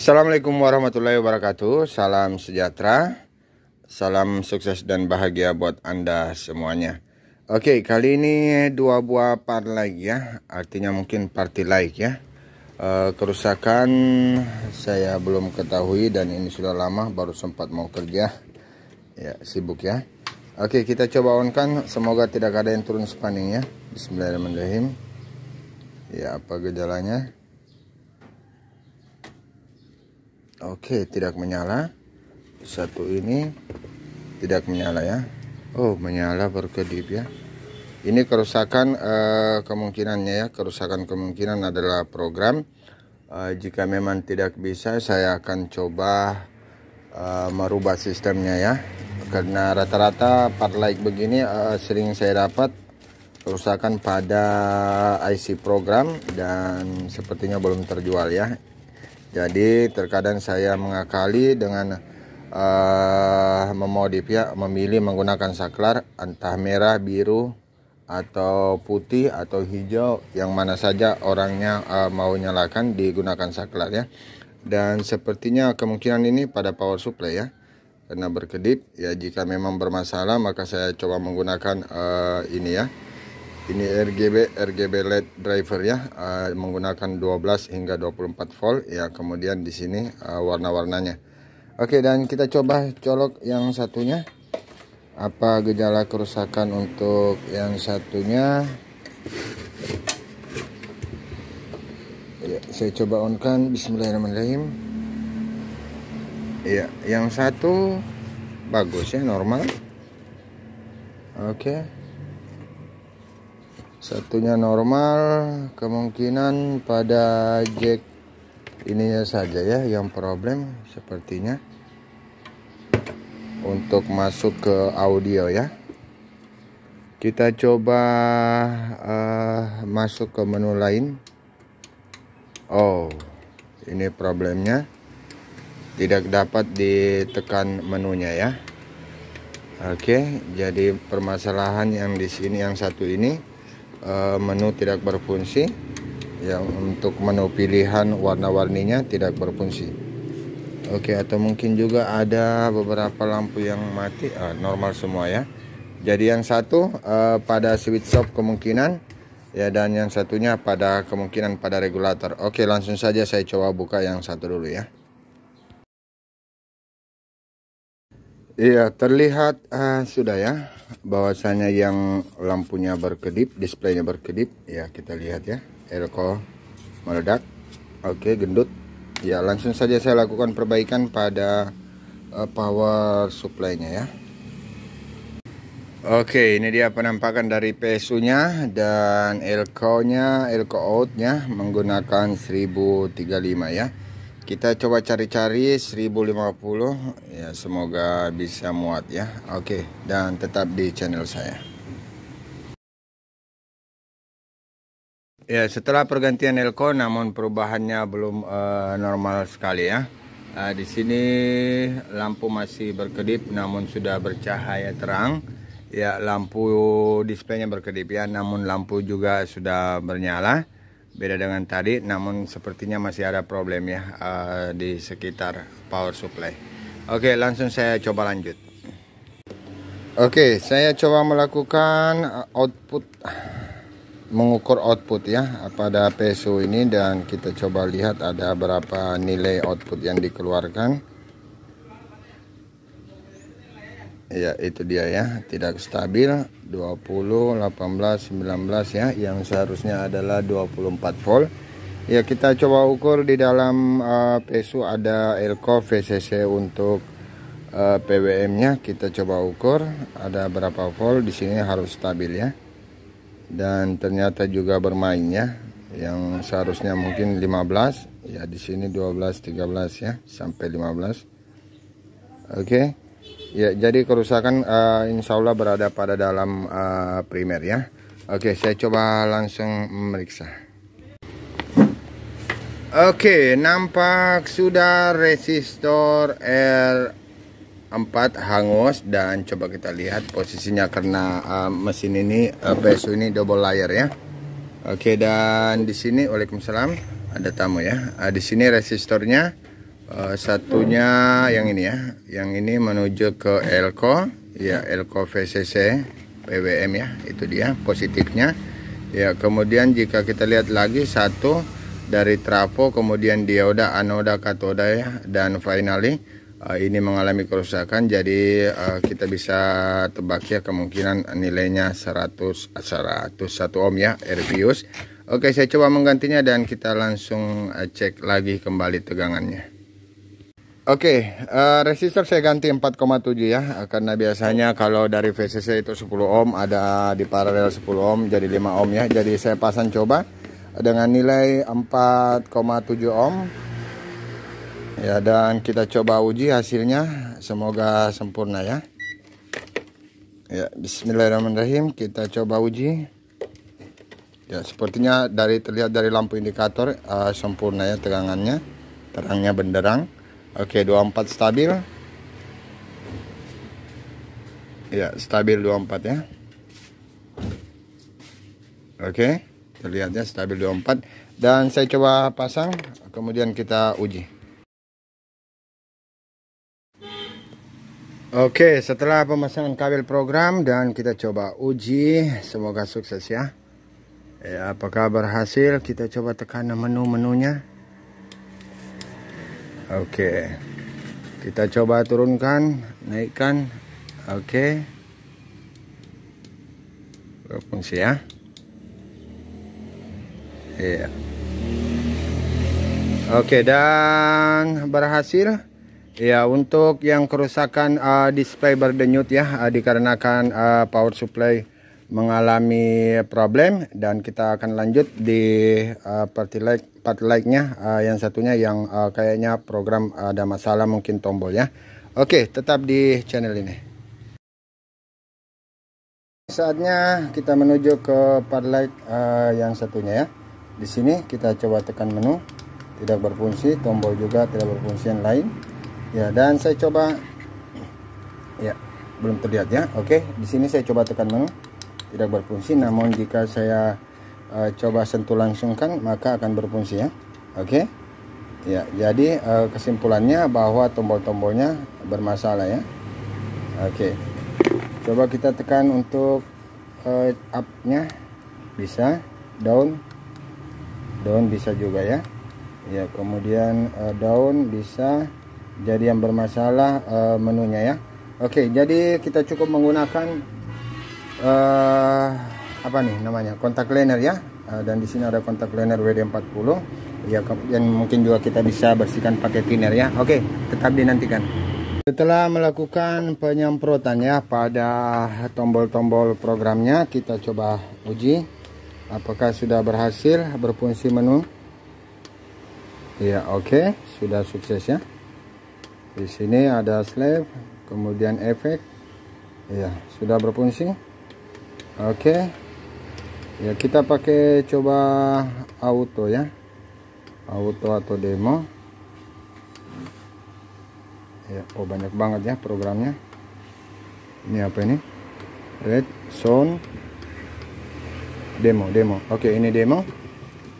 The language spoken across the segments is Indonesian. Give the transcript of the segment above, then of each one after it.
Assalamualaikum warahmatullahi wabarakatuh. Salam sejahtera. Salam sukses dan bahagia buat Anda semuanya. Oke, kali ini dua buah part lagi ya. Artinya mungkin party like ya. E, kerusakan saya belum ketahui dan ini sudah lama baru sempat mau kerja. Ya, sibuk ya. Oke, kita coba on kan. Semoga tidak ada yang turun spanning ya. Bismillahirrahmanirrahim. Ya, apa gejalanya? Oke, tidak menyala. Satu ini tidak menyala ya. Oh, menyala berkedip ya. Ini kerusakan eh, kemungkinannya ya. Kerusakan kemungkinan adalah program. Eh, jika memang tidak bisa, saya akan coba eh, merubah sistemnya ya. Karena rata-rata part like begini eh, sering saya dapat kerusakan pada IC program dan sepertinya belum terjual ya. Jadi terkadang saya mengakali dengan uh, ya, memilih menggunakan saklar entah merah, biru atau putih atau hijau yang mana saja orangnya uh, mau nyalakan digunakan saklar ya. Dan sepertinya kemungkinan ini pada power supply ya. Karena berkedip ya jika memang bermasalah maka saya coba menggunakan uh, ini ya ini RGB RGB LED driver ya uh, menggunakan 12 hingga 24 volt ya kemudian di sini uh, warna-warnanya Oke dan kita coba colok yang satunya apa gejala kerusakan untuk yang satunya ya, saya coba onkan bismillahirrahmanirrahim ya yang satu bagus ya normal oke okay satunya normal kemungkinan pada jack ininya saja ya yang problem sepertinya untuk masuk ke audio ya kita coba uh, masuk ke menu lain oh ini problemnya tidak dapat ditekan menunya ya oke jadi permasalahan yang di sini yang satu ini uh, menu tidak berfungsi ya untuk menu pilihan warna-warninya tidak berfungsi Oke okay, atau mungkin juga ada beberapa lampu yang mati uh, normal semua ya jadi yang satu uh, pada switch shop kemungkinan ya dan yang satunya pada kemungkinan pada regulator Oke okay, langsung saja saya coba buka yang satu dulu ya Iya, terlihat uh, sudah ya bahwasanya yang lampunya berkedip, displaynya berkedip. Ya, kita lihat ya. Elko meledak. Oke, gendut. Ya, langsung saja saya lakukan perbaikan pada uh, power supply-nya ya. Oke, ini dia penampakan dari PSU-nya dan Elko-nya, Elko out-nya menggunakan 1035 ya kita coba cari-cari 1050 ya semoga bisa muat ya oke dan tetap di channel saya ya setelah pergantian elko namun perubahannya belum uh, normal sekali ya uh, di sini lampu masih berkedip namun sudah bercahaya terang ya lampu displaynya berkedip ya namun lampu juga sudah bernyala beda dengan tadi namun sepertinya masih ada problem ya uh, di sekitar power supply oke langsung saya coba lanjut oke saya coba melakukan eh, output mengukur output ya pada PSU ini dan kita coba lihat ada berapa nilai output yang dikeluarkan ya itu dia ya tidak stabil 20 18 19 ya yang seharusnya adalah 24 volt ya kita coba ukur di dalam uh, eh, PSU ada elko VCC untuk uh, eh, PWM nya kita coba ukur ada berapa volt di sini harus stabil ya dan ternyata juga bermain ya yang seharusnya mungkin 15 ya di sini 12 13 ya sampai 15 oke okay. Ya, jadi kerusakan uh, insya Allah berada pada dalam uh, primer ya. Oke, saya coba langsung memeriksa. Oke, nampak sudah resistor R4 hangus dan coba kita lihat posisinya karena uh, mesin ini uh, PSU ini double layer ya. Oke, dan di sini Waalaikumsalam ada tamu ya. Uh, di sini resistornya Eh, satunya yang ini ya, yang ini menuju ke Elko, ya Elko VCC PWM ya, itu dia positifnya. Ya kemudian jika kita lihat lagi satu dari trafo, kemudian dioda, anoda, katoda ya, dan finally eh, ini mengalami kerusakan, jadi eh, kita bisa tebak ya kemungkinan nilainya 100 101 ohm ya, Erbius. Oke, saya coba menggantinya dan kita langsung cek lagi kembali tegangannya. Oke, okay, uh, eh, resistor saya ganti 4,7 ya, eh, karena biasanya kalau dari VCC itu 10 ohm ada di paralel 10 ohm jadi 5 ohm ya. Jadi saya pasang coba dengan nilai 4,7 ohm. Ya, dan kita coba uji hasilnya, semoga sempurna ya. Ya, bismillahirrahmanirrahim, kita coba uji. Ya, sepertinya dari terlihat dari lampu indikator uh, sempurna ya tegangannya, terangnya benderang. Oke, 24 stabil. Ya, stabil 24 ya. Oke, terlihatnya stabil 24 dan saya coba pasang kemudian kita uji. Oke, setelah pemasangan kabel program dan kita coba uji, semoga sukses ya. Ya, apakah berhasil? Kita coba tekan menu-menunya. Oke. Kita coba turunkan, naikkan. Oke. sih ya. Iya. Oke, dan berhasil. Ya, untuk yang kerusakan uh, display berdenyut ya uh, dikarenakan uh, power supply mengalami problem dan kita akan lanjut di uh, Pertilite part like-nya uh, yang satunya yang uh, kayaknya program eh, ada masalah mungkin tombolnya oke tetap di channel ini saatnya kita menuju ke part like uh, yang satunya ya di sini kita coba tekan menu tidak berfungsi tombol juga tidak berfungsi yang lain ya dan saya coba ya belum terlihat ya oke di sini saya coba tekan menu tidak berfungsi namun jika saya uh, coba sentuh langsung kan maka akan berfungsi ya oke okay? ya jadi uh, kesimpulannya bahwa tombol-tombolnya bermasalah ya oke okay. coba kita tekan untuk uh, eh, up nya bisa down down bisa juga ya ya kemudian uh, down bisa jadi yang bermasalah uh, menunya ya Oke, okay, jadi kita cukup menggunakan uh, apa nih namanya kontak cleaner ya eh, dan di sini ada kontak cleaner WD40 ya yang mungkin juga kita bisa bersihkan pakai cleaner ya oke tetap dinantikan setelah melakukan penyemprotan ya pada tombol-tombol programnya kita coba uji apakah sudah berhasil berfungsi menu ya oke sudah sukses ya di sini ada slave kemudian efek ya sudah berfungsi Oke, okay, ya kita pakai coba auto ya auto atau demo ya oh banyak banget ya programnya ini apa ini red sound demo demo oke ini demo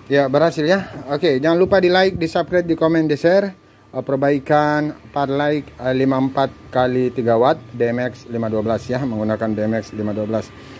ya berhasil ya oke jangan lupa di eh, like di subscribe di komen di share perbaikan part like 54 kali 3 watt DMX 512 ya menggunakan DMX 512